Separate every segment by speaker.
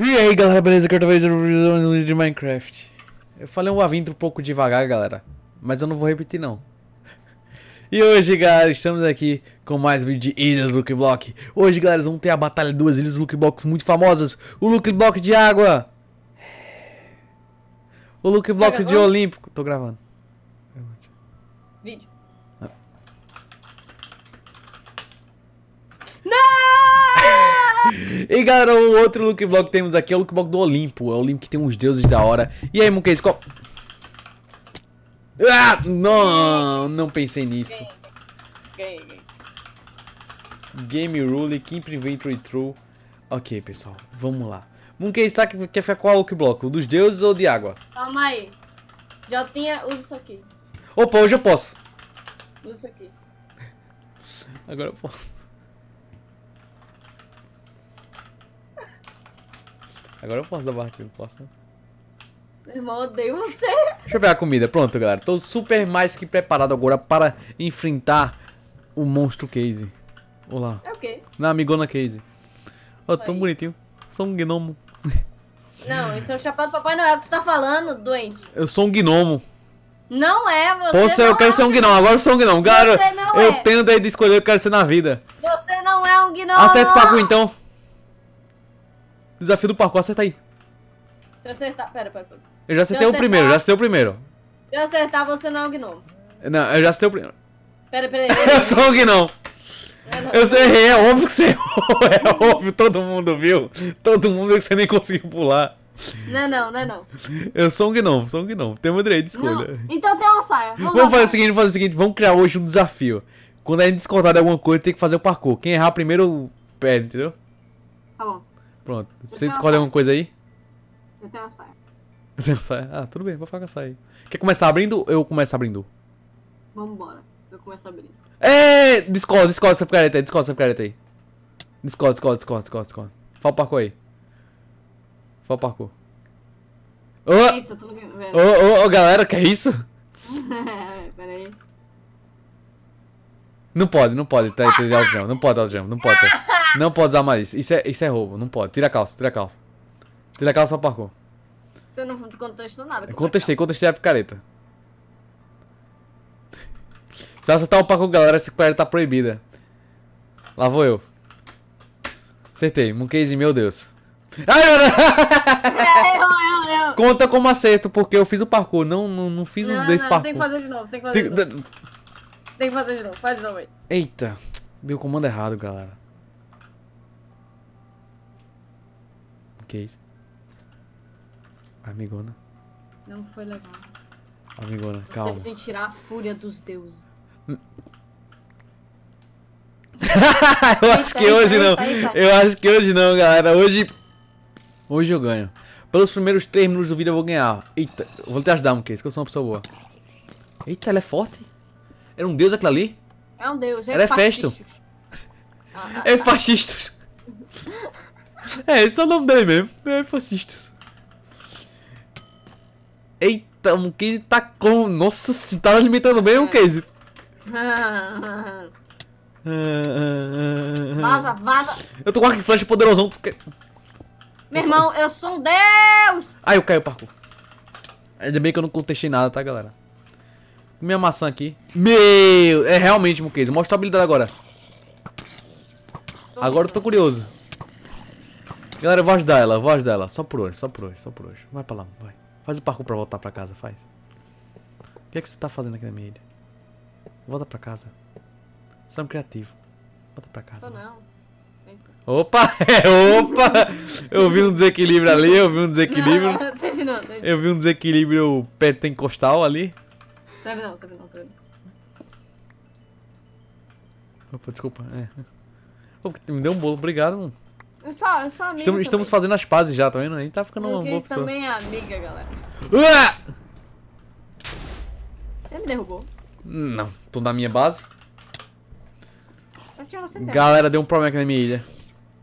Speaker 1: E aí galera, beleza? vídeo de Minecraft. Eu falei um avindo um pouco devagar, galera. Mas eu não vou repetir não. E hoje, galera, estamos aqui com mais vídeo de Ilhas Look Block. Hoje, galera, vamos ter a batalha de duas ilhas Look Blocks muito famosas. O Look Block de água. O Look Block tá de olímpico. Tô gravando. Vídeo. Ah. E galera, o outro look block que temos aqui é o look block do Olimpo. É o Olimpo que tem uns deuses da hora. E aí, Monkey, qual... Ah, não, não pensei nisso. Game, Rule, Keep Inventory True. Ok, pessoal, vamos lá. Monkey Stack tá, quer ficar qual look block? O dos deuses ou de água? Calma aí. Já tinha, usa isso aqui. Opa, hoje eu posso. Usa isso aqui. Agora eu posso. Agora eu posso dar barra aqui, não posso, né? Meu irmão, odeio você. Deixa eu pegar a comida. Pronto, galera. Tô super mais que preparado agora para enfrentar o monstro Casey. Olá. É o quê? Na amigona Casey. Ó, oh, tão bonitinho. Sou um gnomo. Não, isso é o chapéu do Papai Noel que você tá falando, doente. Eu sou um gnomo. Não é, você Poxa, eu quero é ser um gnomo, agora eu sou um gnomo. Cara, eu é. tenho daí de escolher o que eu quero ser na vida. Você não é um gnomo. Acerta o pacu então. Desafio do parkour, acerta aí. Se eu acertar. Pera, pera, pera. Eu já acertei o primeiro, já acertei o primeiro. Se eu acertar, você não é um gnomo. Não, eu já acertei o primeiro. Pera, pera aí. eu sou um gnomo.
Speaker 2: Eu errei, é, é óbvio
Speaker 1: que você errou, é, é óbvio, todo mundo viu. Todo mundo viu que você nem conseguiu pular. Não, é não, não, não. Eu sou um gnomo, sou um gnomo. Tenho meu direito de escolha. Então tem uma saia. Vamos, vamos fazer o seguinte, vamos fazer o seguinte, vamos criar hoje um desafio. Quando a gente descontar de alguma coisa, tem que fazer o parkour. Quem errar primeiro perde, entendeu? Tá bom. Pronto. Você escolhe alguma coisa aí? Eu tenho uma saia. Eu tenho uma saia? Ah, tudo bem, vou ficar com a saia. Quer começar abrindo ou eu começo abrindo? Vambora. Eu começo abrindo. É! Discorda, discorda essa picareta aí, discorda essa picareta aí. Discord, Discord, Discord, Discord, Discord. Fala o parkour aí. Fala o parkour. Ô! Ô, ô, ô, galera, que é isso? Peraí. Não pode, não pode, tá, tá, não pode, não pode, não pode. Tá. Não pode usar mais isso. Isso é, isso é roubo, não pode. Tira a calça, tira a calça. Tira a calça ou parkour. Eu não contestou nada. Contestei, contestei a picareta. Se você soltar um parkour, galera, essa picareta tá proibida. Lá vou eu. Acertei, Mooncase, meu Deus. Ai, eu, eu, Conta como acerto, porque eu fiz o parkour, não, não, não fiz não, o desse não, parkour. Tem que fazer de novo, tem que fazer tem... de novo. Tem que fazer de novo, faz de novo aí. Eita, deu comando errado, galera. case. É Amigona. Não foi legal. Amigona, Você calma. Você sentirá a fúria dos deuses. Hum. eu acho que hoje não. Eu acho que hoje não, galera. Hoje. Hoje eu ganho. Pelos primeiros 3 minutos do vídeo eu vou ganhar. Eita, eu vou te ajudar, um case, que eu sou uma pessoa boa. Eita, ela é forte. Era um deus aquela ali? É um deus, é Ela é festo. Ah, ah, é ah. fascistas. É, esse é o nome dele mesmo. É fascistas. Eita, o Casey tá com. Nossa, você tá alimentando bem o hum. Casey. Vaza, vaza. Eu tô com arco e flecha poderosão. Porque... Meu irmão, eu sou um deus! Ai, eu caí o parkour. Ainda bem que eu não contestei nada, tá, galera? Minha maçã aqui. Meu! É realmente, Mukase. Mostra a habilidade agora. Tô agora eu tô curioso. Galera, eu vou ajudar ela, eu vou ajudar ela. Só por hoje, só por hoje, só por hoje. Vai pra lá, vai. Faz o parkour pra voltar pra casa, faz. O que é que você tá fazendo aqui na minha ilha? Volta pra casa. Você é um criativo. Volta pra casa. não. Opa! É, opa! Eu vi um desequilíbrio ali, eu vi um desequilíbrio. Não, teve não, teve. Eu vi um desequilíbrio pentecostal ali. Teve não, teve não, teve não. Opa, desculpa. É. Opa, me deu um bolo, obrigado, mano só, eu sou amiga. Estamos, estamos fazendo as pazes já, tá vendo? A gente tá ficando Luke uma boa pessoa. também é amiga, galera. Ué! Você me derrubou. Não, tô na minha base. Galera, deu um problema aqui na minha ilha.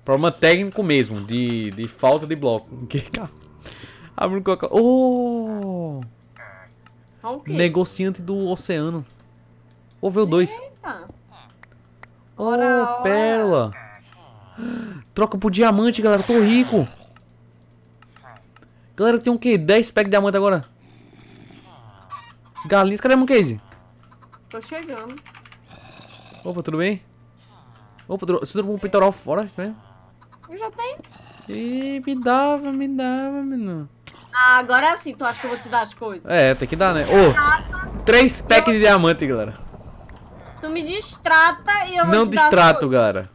Speaker 1: Problema técnico mesmo, de, de falta de bloco. Que Abre um coca. Oh! Okay. Negociante do oceano. Ou veio dois. Eita! Oh, ora, pérola! Troca por diamante, galera. Tô rico. Galera, tem um quê? 10 packs de diamante agora. Galinhas, cadê a Moncase? Tô chegando. Opa, tudo bem? Opa, você trocou um peitoral fora, isso mesmo? Eu já tenho. Ih, me dava, me dava, menino. Ah, agora sim, tu acha que eu vou te dar as coisas? É, tem que dar, né? Ô, oh, três packs eu... de diamante, galera. Tu me distrata e eu vou Não te distrato, as galera.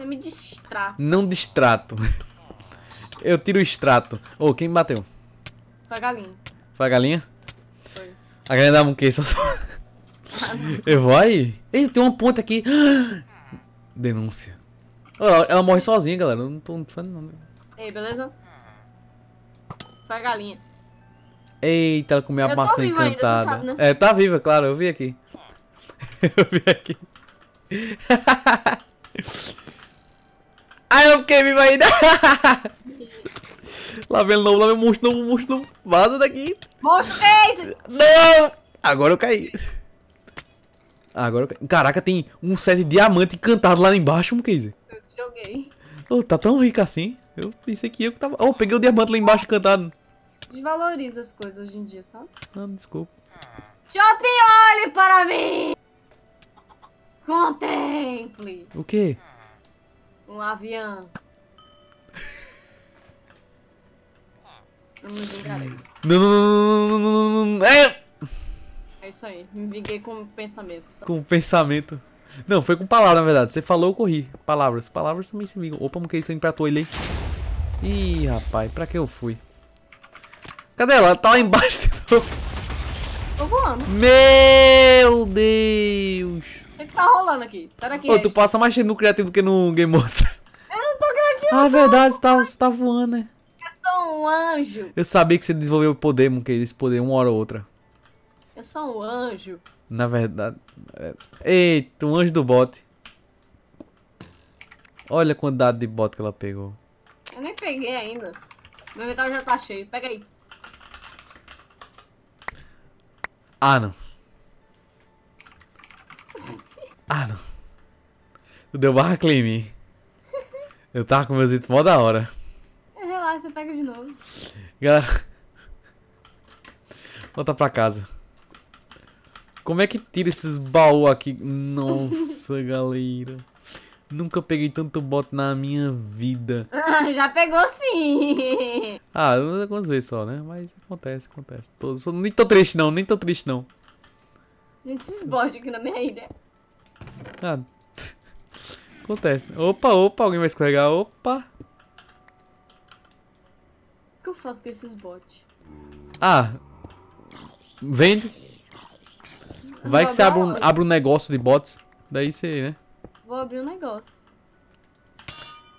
Speaker 1: Você me distrata. Não distrato. Eu tiro o extrato. Ô, oh, quem me bateu? Foi a galinha. Foi a galinha? Foi. A galinha dava um quê? Só... Eu vou aí. Ei, tem uma ponta aqui. Denúncia. Ela, ela morre sozinha, galera. Eu não tô fazendo nada. Ei, beleza? Foi a galinha. Eita, ela comeu a maçã encantada. Ainda, sabe, né? É, tá viva, claro. Eu vi aqui. Eu vi aqui. Ai, eu fiquei vivo ainda. lá vem ele não, lá vem o monstro não, o monstro não. Vaza daqui. Monstro Casey! Não! Agora eu caí. Agora eu caí. Caraca, tem um set de diamante encantado lá embaixo, um Casey. É eu joguei. Oh, tá tão rico assim. Eu pensei que eu que tava... Oh, peguei o diamante lá embaixo encantado. Desvaloriza as coisas hoje em dia, sabe? Ah, desculpa. Jotem olhe para mim! Contemple! O quê? Um avião. Eu me vingarei. Não, não, não, não, não, É! É isso aí. Me vinguei com pensamento. não Com pensamento. Não, foi com palavra, na verdade. Você falou, eu corri. Palavras. Palavras também se não Opa, não que não isso? não não não hein? Ih, rapaz. Pra que eu fui? Cadê não Ela tá lá embaixo de novo. Tô voando. Meu Deus que, que tá rolando aqui? Será que... Ô, é tu passa mais tempo no criativo do que no Game Mode. Eu não tô criativo. Ah, é verdade, você tá, você tá voando, né? Eu sou um anjo. Eu sabia que você desenvolveu o poder, Monkey, esse poder uma hora ou outra. Eu sou um anjo. Na verdade. É... Eita, um anjo do bote. Olha a quantidade de bote que ela pegou. Eu nem peguei ainda. Meu metal já tá cheio. Pega aí. Ah, não. Ah, não. deu barra claim. Eu tava com meus itens mó da hora. Relaxa, pega de novo. Galera. Volta pra casa. Como é que tira esses baús aqui? Nossa, galera. Nunca peguei tanto bote na minha vida. Ah, já pegou sim. Ah, quantas vezes só, né? Mas acontece, acontece. Tô, nem tô triste não, nem tô triste não. Esses botes aqui na minha ilha. Ah, acontece. Né? Opa, opa, alguém vai escorregar. Opa. O que eu faço com esses bots? Ah, vende. Vai que você abre um, abre um negócio de bots. Daí você, né? Vou abrir um negócio.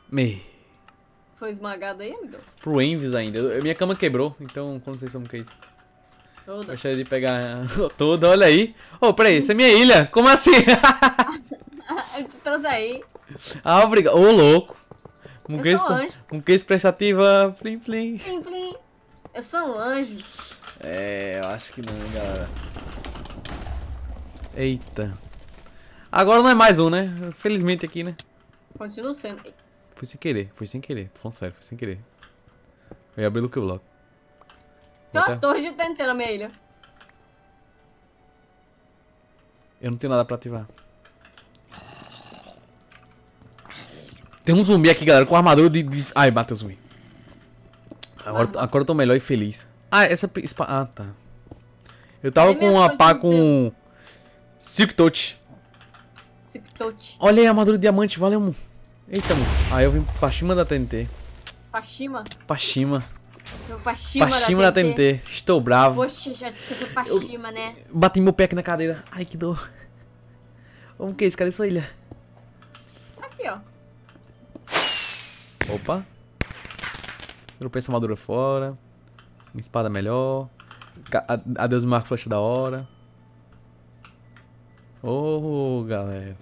Speaker 1: Me. Foi esmagado aí, amigo? Pro Envis ainda. minha cama quebrou, então quando vocês são o que é isso. Toda. Gostaria de pegar toda, olha aí. Ô, oh, peraí, essa é minha ilha. Como assim? eu te trouxe aí. Ah, obrigado. Ô, oh, louco. Muquês prestativa. Plim, plim. Plim, plim. Eu sou um anjo. É, eu acho que não, galera. Eita. Agora não é mais um, né? Felizmente aqui, né? Continua sendo. Foi sem querer, foi sem querer. Tô falando sério, foi sem querer. Eu ia abrir o que bloco. Tem uma torre de TNT na minha ilha. Eu não tenho nada pra ativar. Tem um zumbi aqui, galera, com armadura de... de... Ai, bateu o zumbi. Agora, agora eu tô melhor e feliz. Ah, essa... É ah, tá. Eu tava com uma pá com... Silk Touch. Silk Touch. Olha aí, armadura de diamante. Valeu, mu. Eita, mu. Aí ah, eu vim pra cima da TNT. Pra cima? Pra cima. Pashima, Pashima da TNT. Estou bravo. Poxa, já chegou Pashima, eu, né? Bati meu pé aqui na cadeira. Ai, que dor. Vamos que é isso? Cadê sua ilha? Tá aqui, ó. Opa. Dropei essa armadura fora. Uma espada melhor. Adeus, Marco Flash da hora. oh, galera.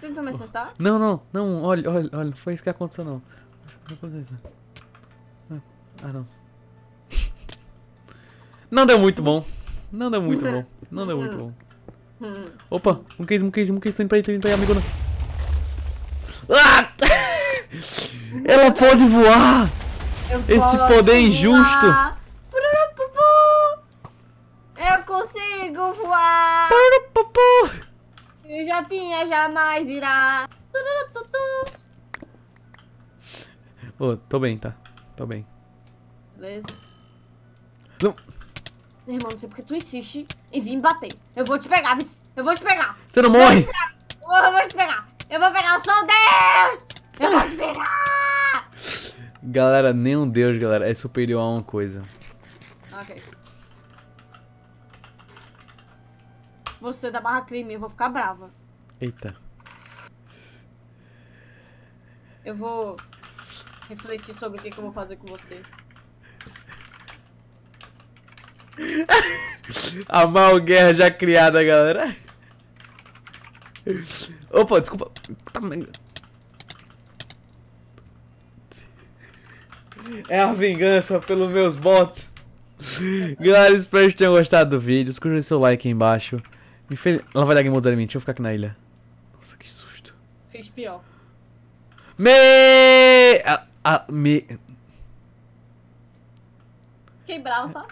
Speaker 1: Tentou me acertar? Não, não, não. Olha, olha, olha. Não foi isso que aconteceu, não. Não aconteceu isso, não. Ah, não. Não deu muito bom. Não deu muito bom. Não deu muito bom. Opa, um case, um case, um case. Tô indo pra aí, tô indo pra aí, amigona. Ah! Ela pode voar! Eu Esse poder voar. Assim, injusto! Eu consigo voar! Eu já tinha, jamais irá! Oh, tô bem, tá? Tô bem. Beleza? Não. Meu irmão, não sei porque tu insiste em vir me bater. Eu vou te pegar, Viz. Eu vou te pegar. Você não eu morre? Vou eu vou te pegar. Eu vou pegar o sol Deus! Eu vou te pegar! Galera, nenhum Deus, galera, é superior a uma coisa. Ok. Você da barra crime, eu vou ficar brava. Eita. Eu vou refletir sobre o que, que eu vou fazer com você. A mal guerra já criada, galera. Opa, desculpa. É a vingança pelos meus bots. Galera, espero que tenham gostado do vídeo. Escreva seu like aí embaixo. Infeliz... Ela vai dar game mode Deixa eu ficar aqui na ilha. Nossa, que susto. Fez pior. Me... A, a, me... Quebrar sabe?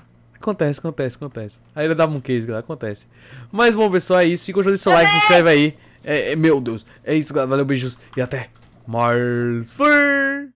Speaker 1: Acontece, acontece, acontece. Aí ele dá um case, galera, acontece. Mas bom, pessoal, é isso. Se gostou, deixa seu like, se inscreve aí. É, é, meu Deus. É isso, galera. Valeu, beijos e até mais. Fui!